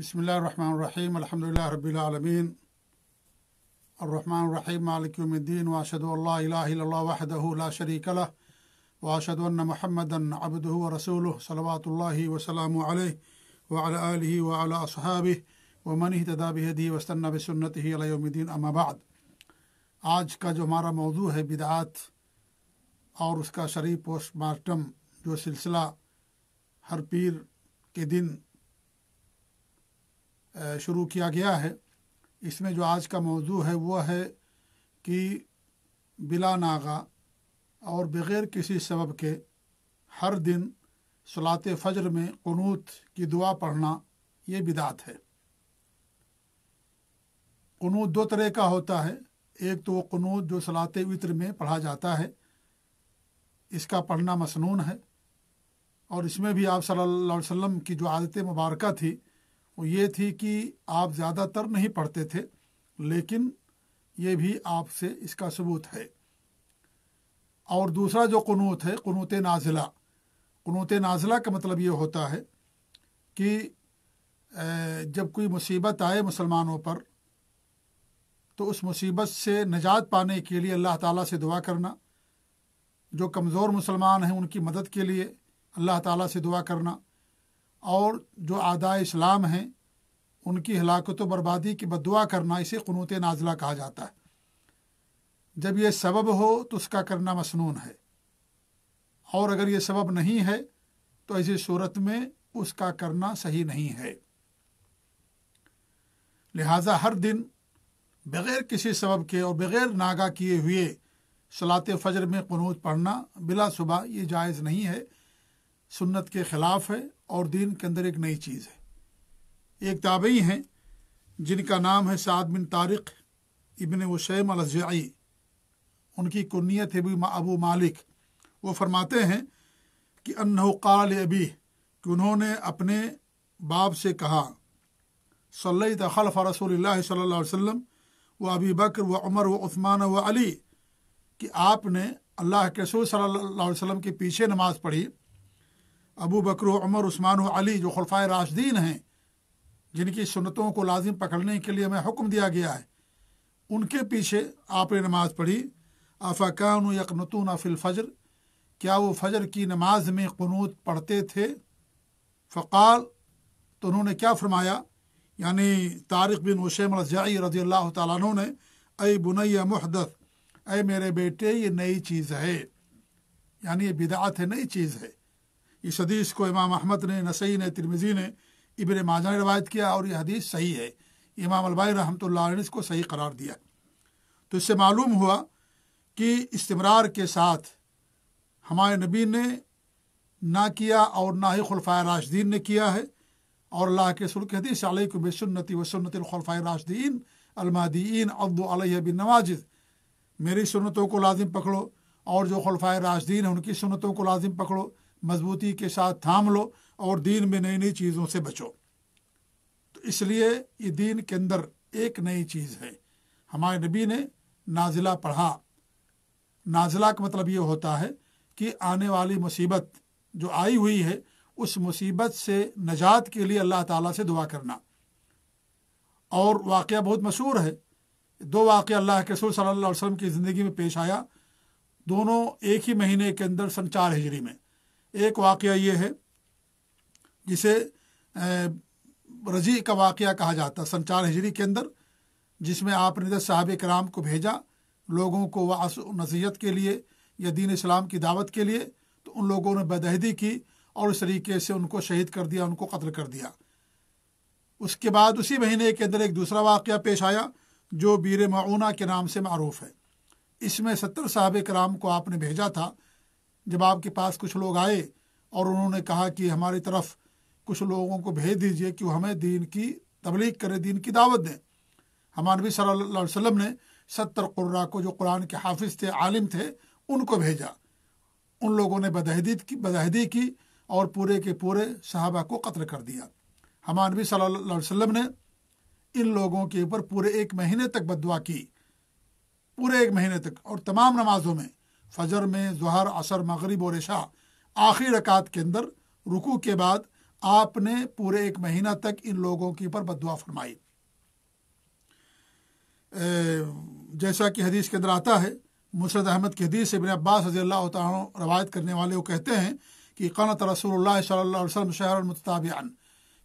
बसमीम अल्हम्दुलिल्लाह रबालमीन मालिकद्दीन वाशद ला शरीक ला वाशद महमदन अबद रसूल सलात वसलम वाली वसहाब वमन तदाबहदी वसन्ना बसन्नत अलमदीन अमाबाद आज का जो हमारा मौजू है बिदात और उसका शरीफ पोस्टमार्टम जो सिलसिला हर पीर के दिन शुरू किया गया है इसमें जो आज का मौजू है वह है कि बिला नागा और बग़ैर किसी सबब के हर दिन सलात फजर में कनूत की दुआ पढ़ना ये बिदात है कनूत दो तरह का होता है एक तो वो कनूत जो सलात वितर में पढ़ा जाता है इसका पढ़ना मसनून है और इसमें भी आप सल्लल्लाहु अलैहि वसल्लम की जो आदत मुबारक थी वो ये थी कि आप ज़्यादातर नहीं पढ़ते थे लेकिन ये भी आपसे इसका सबूत है और दूसरा जो कनूत है कनूत नाजिला कनूत नाजिला का मतलब ये होता है कि जब कोई मुसीबत आए मुसलमानों पर तो उस मुसीबत से निजात पाने के लिए अल्लाह ताला से दुआ करना जो कमज़ोर मुसलमान हैं उनकी मदद के लिए अल्लाह ताला से दुआ करना और जो आदा इस्लाम हैं उनकी हलाकत बर्बादी की बदुआ करना इसे क़नूत नाजला कहा जाता है जब यह सबब हो तो उसका करना मसनून है और अगर ये सबब नहीं है तो ऐसी सूरत में उसका करना सही नहीं है लिहाजा हर दिन बग़ैर किसी सबब के और बग़ैर नागा किए हुए सलात फ़जर में क़नूत पढ़ना बिला सुबह ये जायज़ नहीं है सुन्नत के ख़िलाफ़ है और दीन के अंदर एक नई चीज़ है एक ताबई हैं जिनका नाम है साद बिन तारिक इबन वशैम अलजाई उनकी कुनीत है अबू मालिक वो फरमाते हैं कि अनहकाल अबी कि उन्होंने अपने बाप से कहा सल्ल तखलफ़ रसोल सल्ला वसम व अबी बकर व अमर व उस्मान व अली कि आपने अल्लाह के रसूल सल्ला वसम के पीछे नमाज़ पढ़ी अबू बकर उमर उस्मान अली जो खुलफा राशदीन हैं जिनकी सुनतों को लाजिम पकड़ने के लिए हमें हुक्म दिया गया है उनके पीछे आपने नमाज पढ़ी अफ़ाकान यकनतून फ़िलफ़जर क्या वो फजर की नमाज में क़नूत पढ़ते थे फ़काल तो उन्होंने क्या फरमाया यानी तारक बिन वशम रजाई रजी अल्लाह तु ने अय बुनैया मुहदत अय मेरे बेटे ये नई चीज़ है यानी ये बिदात है नई चीज़ है इस हदीस को इमाम अहमद ने नसई ने तिरमिजी ने इबन माजा ने रवायत किया और यह हदीस सही है इमाम अलबाई रहमतुल्लाह ने इसको सही करार दिया तो इससे मालूम हुआ कि इस्तमरार के साथ हमारे नबी ने ना किया और ना ही खुलफा राशदीन ने किया है और अल्लाह के सुल के हदीस अलैकुम सुन्नति व सुन्नतलखलफ़ा राशदीन अलमादीन अब्दुल बिन नवाजिद मेरी सुनतों को लाजिम पकड़ो और जो खलफा राशदीन हैं उनकी सुनतों को लाजिम पकड़ो मजबूती के साथ थाम लो और दीन में नई नई चीज़ों से बचो तो इसलिए ये दीन के अंदर एक नई चीज़ है हमारे नबी ने नाजिला पढ़ा नाजिला का मतलब ये होता है कि आने वाली मुसीबत जो आई हुई है उस मुसीबत से नजात के लिए अल्लाह ताला से दुआ करना और वाक़ बहुत मशहूर है दो वाक़ अल्लाह के रसूल सल्लल्लाहु अलैहि वसल्लम की ज़िंदगी में पेश आया दोनों एक ही महीने के अंदर सन चार हिजरी में एक वाक़ ये है जिसे रजी का वाक़ कहा जाता है सन चार हिजरी के अंदर जिसमें आपने दस तो साहब कराम को भेजा लोगों को वास नसीहत के लिए या दीन इस्लाम की दावत के लिए तो उन लोगों ने बदहदी की और इस तरीके से उनको शहीद कर दिया उनको कत्ल कर दिया उसके बाद उसी महीने के अंदर एक दूसरा वाक़ पेश आया जो बीर मऊना के नाम से मरूफ है इसमें सत्तर साहब कराम को आपने भेजा था जब आपके पास कुछ लोग आए और उन्होंने कहा कि हमारी तरफ कुछ लोगों को भेज दीजिए कि हमें दीन की तबलीग करें दीन की दावत दें हमारे नबी सल्लल्लाहु अलैहि ने सत्तर कुर्रा को जो कुरान के हाफिज थे आलिम थे उनको भेजा उन लोगों ने बदहदी की बदहदी की और पूरे के पूरे सहाबा को कत्ल कर दिया हमारे नबी सल्लल्लाहु अलैहि ने इन लोगों के ऊपर पूरे एक महीने तक बदवा की पूरे एक महीने तक और तमाम नमाजों में फजर में जहर असर मगरब और ऐशा आखिरी रकात के अंदर रुकू के बाद आपने पूरे एक महीना तक इन लोगों के ऊपर बदुआ फरमाई जैसा कि हदीस के अंदर आता है मुसरद अहमद की हदीस इबन अब्बास रजी रवायत करने वाले वो कहते हैं कि कनत रसूल सल्लम शहर शहरमताबियान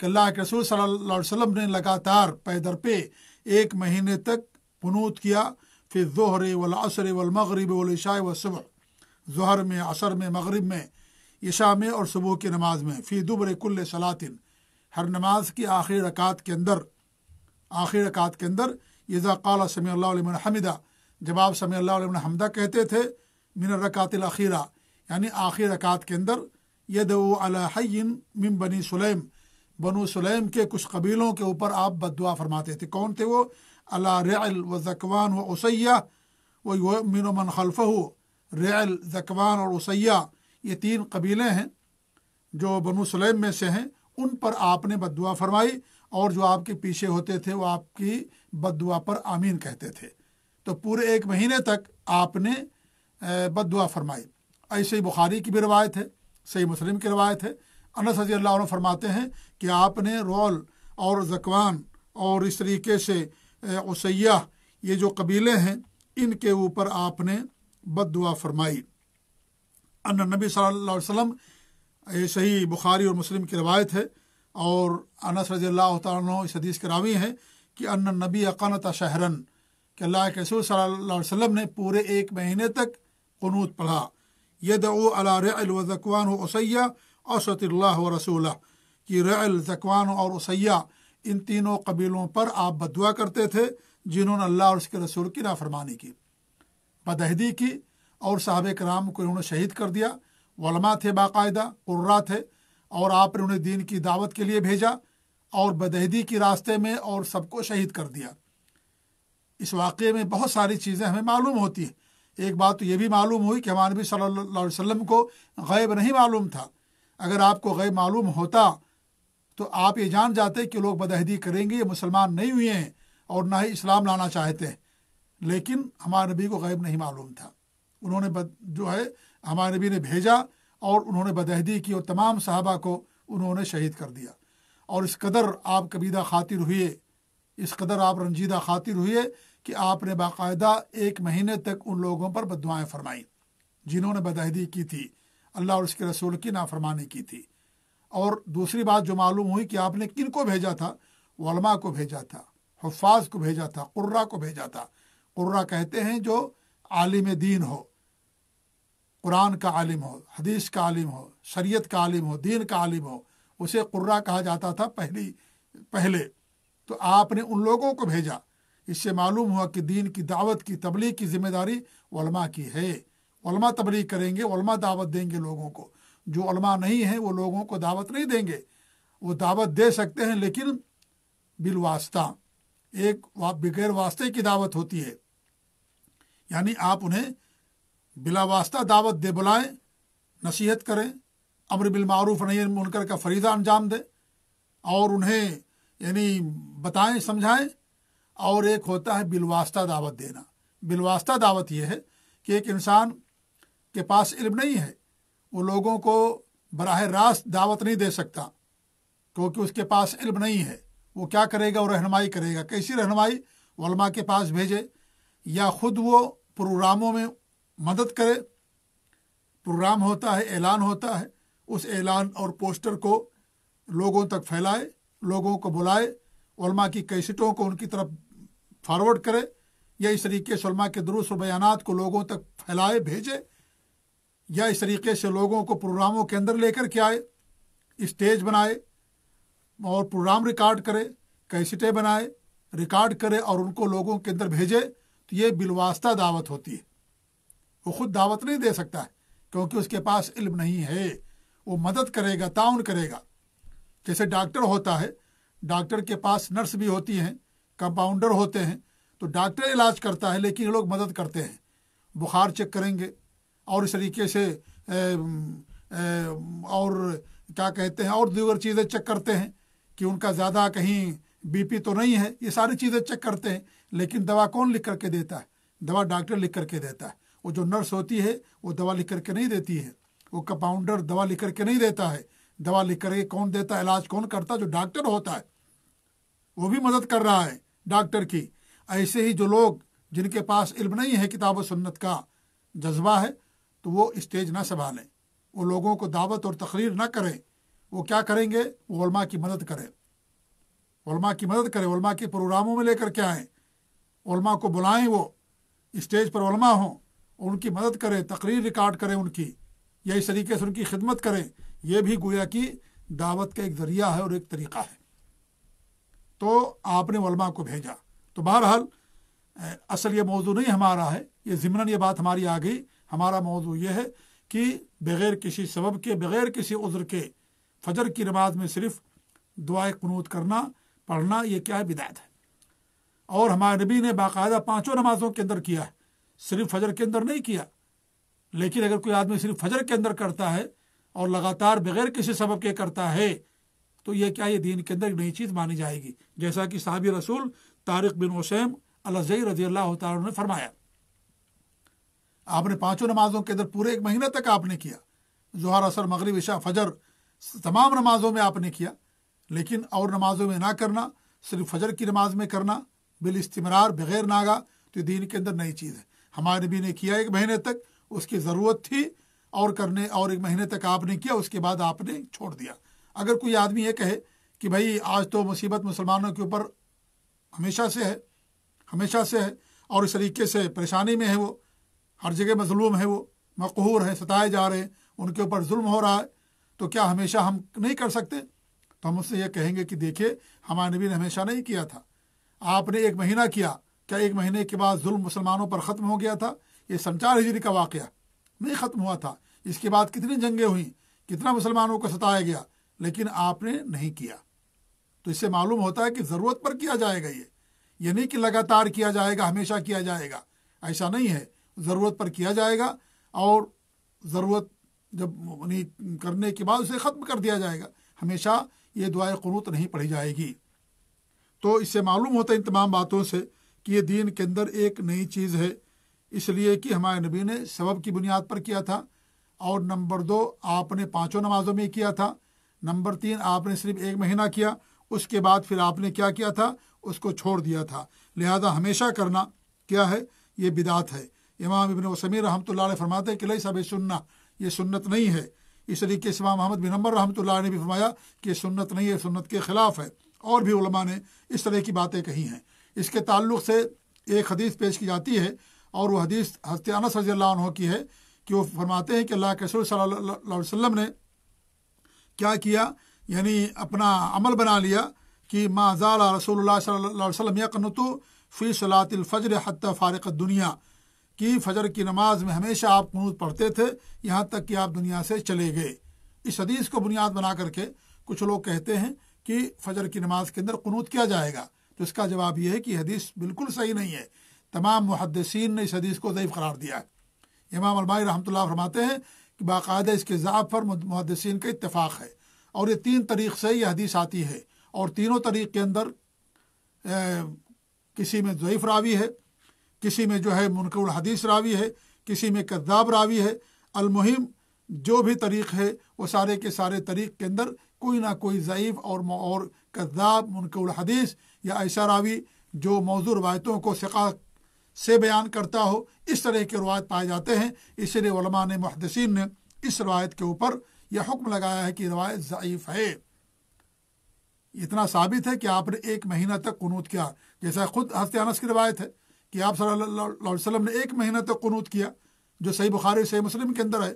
कि अल्लाह के रसूल सल्ला वसम ने लगातार पैदर पे एक महीने तक पनूत किया फिर ज़हर वसर वमगरब वशाय वसुबह जहर में असर में मगरब में इशा में और सुबह की नमाज में फिर दुबर कुल्ल सलातिन हर नमाज की आखिरी रकात के अंदर आखिरी रकात के अंदर कल समी हमिदा जब आप समी हमदा कहते थे मिन रकातिल यानी आखिर रकात के अंदर यद अलहयन मिम बनी सुलेम बनु सुलेम के कुछ कबीलों के ऊपर आप बदुआ फरमाते थे कौन थे वो अला रैल व जकवान व उसैया व मिन खलफ़ रैल जकवान और उसैया ये तीन कबीले हैं जो बनु सलेम में से हैं उन पर आपने बदुआ फरमाई और जो आपके पीछे होते थे वो आपकी बदुआ पर आमीन कहते थे तो पूरे एक महीने तक आपने बदुआ फरमाई ऐसे ही बुखारी की भी रवायत है सही मुस्लिम की रवायत है अनस रजी अल्लाह फरमाते हैं कि आपने रोल और जकवान और इस तरीके से उसैया ये जो कबीले हैं इनके ऊपर आपने बद दुआ फरमाई अन नबी सल्लल्लाहु अलैहि वसल्लम ये सही बुखारी और मुस्लिम की रवायत है और अनस रजी तदीस इस हदीस के रावी हैं कि अन नबी अकानत शहरन के अल्लाह के रसूल सल्लल्लाहु अलैहि वसल्लम ने पूरे एक महीने तक कनूत पढ़ा यद अलावान उसैया और सतल्ला रसूल कि रकवान और उसैया इन तीनों कबीलों पर आप बदुआ करते थे जिन्होंने अल्लाह और उसके रसूल की नाफरमानी की बदहदी की और साहब कराम को इन्होंने शहीद कर दिया वलमा थे बाकायदा कुर्रा थे और आपने उन्हें दीन की दावत के लिए भेजा और बदहदी के रास्ते में और सबको शहीद कर दिया इस वाक़े में बहुत सारी चीज़ें हमें मालूम होती हैं एक बात तो ये भी मालूम हुई कि हमारे नबी सल्लल्लाहु अलैहि वसल्लम को गैब नहीं मालूम था अगर आपको गैब मालूम होता तो आप ये जान जाते कि लोग बदहदी करेंगे ये मुसलमान नहीं हुए हैं और ना ही इस्लाम लाना चाहते हैं लेकिन हमारे नबी को गैब नहीं मालूम था उन्होंने बद, जो है हमारे नबी ने भेजा और उन्होंने बदहदी की और तमाम साहबा को उन्होंने शहीद कर दिया और इस कदर आप कबीदा खातिर हुए इस कदर आप रंजीदा खातिर हुए कि आपने बाकायदा एक महीने तक उन लोगों पर बदवाएँ फरमाईं जिन्होंने बदहदी की थी अल्लाह और उसके रसूल की नाफरमानी की थी और दूसरी बात जो मालूम हुई कि आपने किन को भेजा था वलमा को भेजा था हफाज को भेजा था कुर्रा को भेजा था कुर्रा कहते हैं जो आलिम दीन हो कुरान का आलिम हो हदीस का आलिम हो शरीयत का आलिम हो दीन का आलिम हो उसे कुर्रा कहा जाता था पहली पहले तो आपने उन लोगों को भेजा इससे मालूम हुआ कि दीन की दावत की तबलीग की जिम्मेदारी वलमा की है वलमा तबलीग करेंगे वलमा दावत देंगे लोगों को जो अलमा नहीं हैं वो लोगों को दावत नहीं देंगे वो दावत दे सकते हैं लेकिन बिलवास्ता एक बगैर वास्ते की दावत होती है यानी आप उन्हें बिला वास्ता दावत दे बुलाएं नसीहत करें अमर बिलमारूफ नहीं मुनकर का फरीदा अंजाम दें और उन्हें यानी बताएं समझाएं और एक होता है बिलवास्ता दावत देना बिलवास्ता दावत यह है कि एक इंसान के पास इल्म नहीं है वो लोगों को बरह रास्त दावत नहीं दे सकता क्योंकि उसके पास इल्म नहीं है वो क्या करेगा वो रहनमाई करेगा कैसी रहनमाई वलमा के पास भेजे या ख़ुद वो प्रोग्रामों में मदद करे प्रोग्राम होता है ऐलान होता है उस ऐलान और पोस्टर को लोगों तक फैलाए लोगों को बुलाए वलमा की कैसेटों को उनकी तरफ फारवर्ड करे या इस तरीके से के दुरुस्त बयानात को लोगों तक फैलाए भेजे या इस तरीके से लोगों को प्रोग्रामों के अंदर लेकर के आए स्टेज बनाए और प्रोग्राम रिकॉर्ड करे कैसेटें बनाए रिकॉर्ड करे और उनको लोगों के अंदर भेजे तो ये बिलवास्ता दावत होती है वो खुद दावत नहीं दे सकता है क्योंकि उसके पास इल्म नहीं है वो मदद करेगा ताउन करेगा जैसे डॉक्टर होता है डॉक्टर के पास नर्स भी होती हैं कंपाउंडर होते हैं तो डॉक्टर इलाज करता है लेकिन ये लोग मदद करते हैं बुखार चेक करेंगे और इस तरीके से ए, ए, और क्या कहते हैं और दीगर चीज़ें चेक करते हैं कि उनका ज़्यादा कहीं बीपी तो नहीं है ये सारी चीज़ें चेक करते हैं लेकिन दवा कौन लिख करके देता है दवा डॉक्टर लिख करके देता है वो जो नर्स होती है वो दवा लिख करके नहीं देती है वो कंपाउंडर दवा लिख करके नहीं देता है दवा लिख करके कौन देता है इलाज कौन करता है जो डॉक्टर होता है वो भी मदद कर रहा है डॉक्टर की ऐसे ही जो लोग जिनके पास इल्म नहीं है किताब सुन्नत का जज्बा है तो वो स्टेज ना संभालें वो लोगों को दावत और तकरीर ना करें वो क्या करेंगे वो की मदद करें उलमा की मदद करें उलमा के प्रोग्रामों में लेकर के आएँ उलमा को बुलाएं वो स्टेज पर उलमा हों उनकी मदद करें तकरीर रिकॉर्ड करें उनकी या इस तरीके से उनकी खिदमत करें यह भी गोया की दावत का एक ज़रिया है और एक तरीक़ा है तो आपने वलमा को भेजा तो बहरहाल असल ये मौजू नहीं हमारा है ये ज़िमन ये बात हमारी आ गई हमारा मौजू यह है कि बग़ैर किसी सबब के बग़ैर किसी उज्र के फजर की नमाज में सिर्फ दुआ कनूत करना पढ़ना यह क्या है विदायत है और हमारे नबी ने बाकायदा पाँचों नमाज़ों के अंदर किया है सिर्फ फजर के अंदर नहीं किया लेकिन अगर कोई आदमी सिर्फ फजर के अंदर करता है और लगातार बगैर किसी सबब के करता है तो यह क्या ये दीन के अंदर एक नई चीज़ मानी जाएगी जैसा कि साहबी रसूल तारक़ बिन वसैम अलजई रजी अल्लाह ने फरमाया आपने पांचों नमाजों के अंदर पूरे एक महीने तक आपने किया जोहर असर मगरब इशा फजर तमाम नमाजों में आपने किया लेकिन और नमाजों में ना करना सिर्फ फजर की नमाज में करना बिल इस्तमरार बगैर नागा तो दीन के अंदर नई चीज़ है हमारे नबी ने किया एक महीने तक उसकी ज़रूरत थी और करने और एक महीने तक आपने किया उसके बाद आपने छोड़ दिया अगर कोई आदमी ये कहे कि भाई आज तो मुसीबत मुसलमानों के ऊपर हमेशा से है हमेशा से है और इस तरीके से परेशानी में है वो हर जगह मजलूम है वो मकहूर है सताए जा रहे हैं उनके ऊपर जुल्म हो रहा है तो क्या हमेशा हम नहीं कर सकते तो हम उससे ये कहेंगे कि देखिए हमारे नबी ने हमेशा नहीं किया था आपने एक महीना किया क्या एक महीने के बाद जुल्म मुसलमानों पर ख़त्म हो गया था ये संचार हिजरी का वाक़ नहीं ख़त्म हुआ था इसके बाद कितनी जंगें हुई कितना मुसलमानों को सताया गया लेकिन आपने नहीं किया तो इससे मालूम होता है कि ज़रूरत पर किया जाएगा ये ये नहीं कि लगातार किया जाएगा हमेशा किया जाएगा ऐसा नहीं है ज़रूरत पर किया जाएगा और ज़रूरत जब नहीं करने के बाद उसे ख़त्म कर दिया जाएगा हमेशा ये दुआ क़नूत नहीं पढ़ी जाएगी तो इससे मालूम होता है इन तमाम बातों से कि ये दीन के अंदर एक नई चीज़ है इसलिए कि हमारे नबी ने सबब की बुनियाद पर किया था और नंबर दो आपने पांचों नमाज़ों में किया था नंबर तीन आपने सिर्फ एक महीना किया उसके बाद फिर आपने क्या किया था उसको छोड़ दिया था लिहाजा हमेशा करना क्या है ये बिदात है इमाम इबन वसमीर रहमत फरमाते कि लई सब सुन्ना ये सुन्नत नहीं है इस तरीके से इमाम अहमद बिन अम्बर रहमत ने भी फरमाया कि सुन्नत नहीं है सुन्नत के ख़िलाफ़ है और भी उलमा ने इस तरह की बातें कही हैं इसके ताल्लुक से एक हदीस पेश की जाती है और वह हदीस हजरत अनस रज़ी की है कि वो फरमाते हैं कि अल्लाह के रसूल सल्लल्लाहु अलैहि वसल्लम ने क्या किया यानी अपना अमल बना लिया कि माजाला रसूल सल्लल्लाहु अलैहि वसल्लम यकनतु फ़ी सलातिल फ़जर हत्ता फ़ारक़ दुनिया कि फजर की नमाज में हमेशा आप कनूत पढ़ते थे यहाँ तक कि आप दुनिया से चले गए इस हदीस को बुनियाद बना करके कुछ लोग कहते हैं कि फजर की नमाज के अंदर कनूत किया जाएगा तो इसका जवाब यह है कि हदीस बिल्कुल सही नहीं है तमाम मुहदसिन ने इस हदीस को ज़यीफ़ करार दिया है इमाम अलमाई रहमत फरमाते हैं कि बाकायदा इसके जवाब पर मुहदसिन का इतफ़ाक़ है और ये तीन तरीक़ से यह हदीस आती है और तीनों तरीक़ के अंदर ए, किसी में ज़यीफ़ रावी है किसी में जो है मुनकुल हदीस रावी है किसी में कद्दाब रावी है अलमुहिम जो भी तरीक़ है वो सारे के सारे तरीक़ के अंदर कोई ना कोई ज़यीफ़ और और कद्दाब मुनकुल हदीस या ऐसा रावी जो मौजू रवायतों को सिका से बयान करता हो इस तरह के रवायत पाए जाते हैं इसलिए ने महदसिन ने इस रवायत के ऊपर यह हुक्म लगाया है कि रवायत ज़यीफ़ है इतना साबित है कि आपने एक महीना तक कनूत किया जैसा ख़ुद हस्तानस की रवायत है कि आप सल्लल्लाहु अलैहि वसल्लम ने एक महीना तक कनूत किया जो सही बुखारी सही मुस्लिम के अंदर है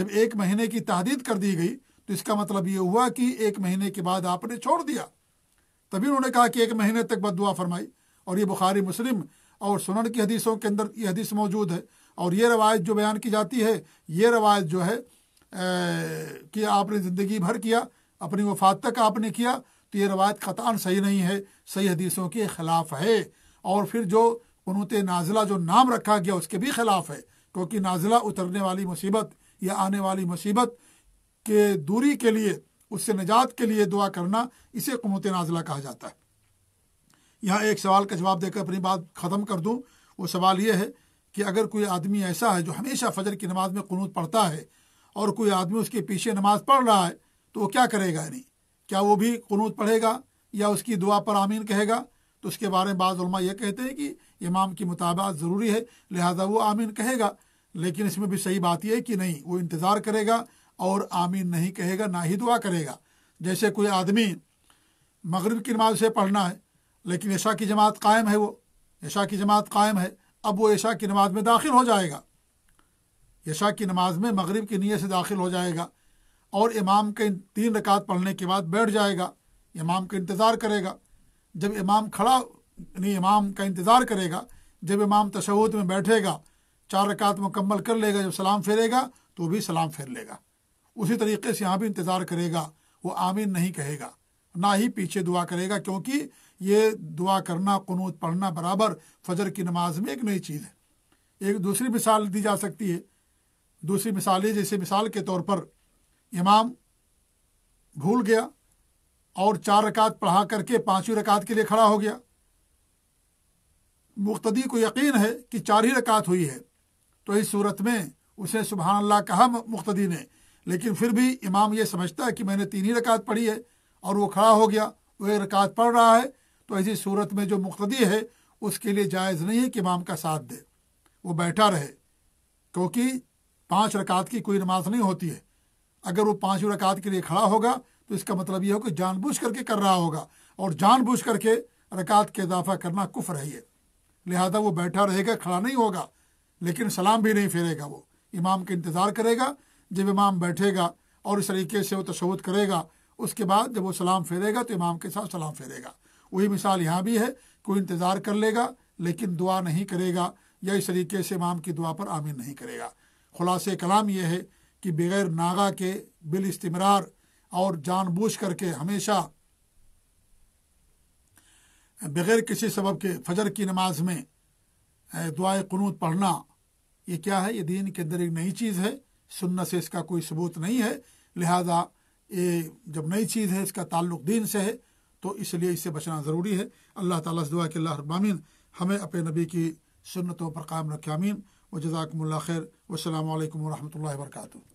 जब एक महीने की तहदीद कर दी गई तो इसका मतलब ये हुआ कि एक महीने के बाद आपने छोड़ दिया तभी उन्होंने कहा कि एक महीने तक बदुआ फरमाई और ये बुखारी मुस्लिम और सुनन की हदीसों के अंदर ये हदीस मौजूद है और ये रवायत जो बयान की जाती है ये रवायत जो है ए, कि आपने ज़िंदगी भर किया अपनी वफात तक आपने किया तो ये रवायत ख़तान सही नहीं है सही हदीसों के ख़िलाफ़ है और फिर जो उनूत नाजिला जो नाम रखा गया उसके भी खिलाफ है क्योंकि नाजिला उतरने वाली मुसीबत या आने वाली मुसीबत के दूरी के लिए उससे निजात के लिए दुआ करना इसे कमत नाजिला कहा जाता है यहाँ एक सवाल का जवाब देकर अपनी बात ख़त्म कर दूँ वो सवाल यह है कि अगर कोई आदमी ऐसा है जो हमेशा फजर की नमाज में कनूत पढ़ता है और कोई आदमी उसके पीछे नमाज पढ़ रहा है तो वो क्या करेगा यानी क्या वो भी कनूत पढ़ेगा या उसकी दुआ पर आमीन कहेगा तो उसके बारे में बाद यह कहते हैं कि इमाम की मुताबात ज़रूरी है लिहाजा वो आमीन कहेगा लेकिन इसमें भी सही बात यह है कि नहीं वो इंतज़ार करेगा और आमीन नहीं कहेगा ना ही दुआ करेगा जैसे कोई आदमी मगरब की नमाज से पढ़ना है लेकिन ऐशा की जमात कायम है वो ऐशा की जमात कायम है अब वो ऐशा की नमाज में दाखिल हो जाएगा ऐशा की नमाज में मगरब की नीयत से दाखिल हो जाएगा और इमाम के तीन रकात पढ़ने के बाद बैठ जाएगा इमाम का इंतज़ार करेगा जब इमाम खड़ा नहीं इमाम का इंतज़ार करेगा जब इमाम तशहद में बैठेगा चार रकात मुकम्मल कर लेगा जब सलाम फेरेगा तो भी सलाम फेर लेगा उसी तरीके से यहाँ भी इंतज़ार करेगा वो आमीन नहीं कहेगा ना ही पीछे दुआ करेगा क्योंकि ये दुआ करना कनूत पढ़ना बराबर फजर की नमाज में एक नई चीज़ है एक दूसरी मिसाल दी जा सकती है दूसरी मिसाल ये जैसे मिसाल के तौर पर इमाम भूल गया और चार रकात पढ़ा करके पांचवी रकात के लिए खड़ा हो गया मुख्तदी को यकीन है कि चार ही रकात हुई है तो इस सूरत में उसे सुबहान अल्लाह कहा मुख्तदी ने लेकिन फिर भी इमाम ये समझता है कि मैंने तीन ही रकात पढ़ी है और वो खड़ा हो गया वो एक रकात पढ़ रहा है तो ऐसी सूरत में जो मुख्तदी है उसके लिए जायज़ नहीं है कि इमाम का साथ दे वो बैठा रहे क्योंकि पाँच रकात की कोई नमाज नहीं होती है अगर वो पाँचवीं रकात के लिए खड़ा होगा तो इसका मतलब यह हो कि जानबूझ करके कर रहा होगा और जानबूझ करके रकात के इजाफा करना कुफ्र है लिहाजा वो बैठा रहेगा खड़ा नहीं होगा लेकिन सलाम भी नहीं फेरेगा वो इमाम के इंतज़ार करेगा जब इमाम बैठेगा और इस तरीके से वो तशद करेगा उसके बाद जब वो सलाम फेरेगा तो इमाम के साथ सलाम फेरेगा वही मिसाल यहाँ भी है कोई इंतज़ार कर लेगा लेकिन दुआ नहीं करेगा या इस तरीके से इमाम की दुआ पर आमीन नहीं करेगा खुलासे कलाम यह है कि बगैर नागा के बिल इस्तमरार और जानबूझ करके हमेशा बगैर किसी सबब के फजर की नमाज में दुआ क़नूत पढ़ना ये क्या है ये दीन के अंदर एक नई चीज़ है सुन्नत से इसका कोई सबूत नहीं है लिहाजा ये जब नई चीज़ है इसका ताल्लुक दीन से है तो इसलिए इससे बचना ज़रूरी है अल्लाह ताला से दुआ के अल्लाह रबामीन हमें अपने नबी की सुन्नतों पर कायम रखे आमीन व जजाकमल्ला खैर वालकम वरहमल वर्का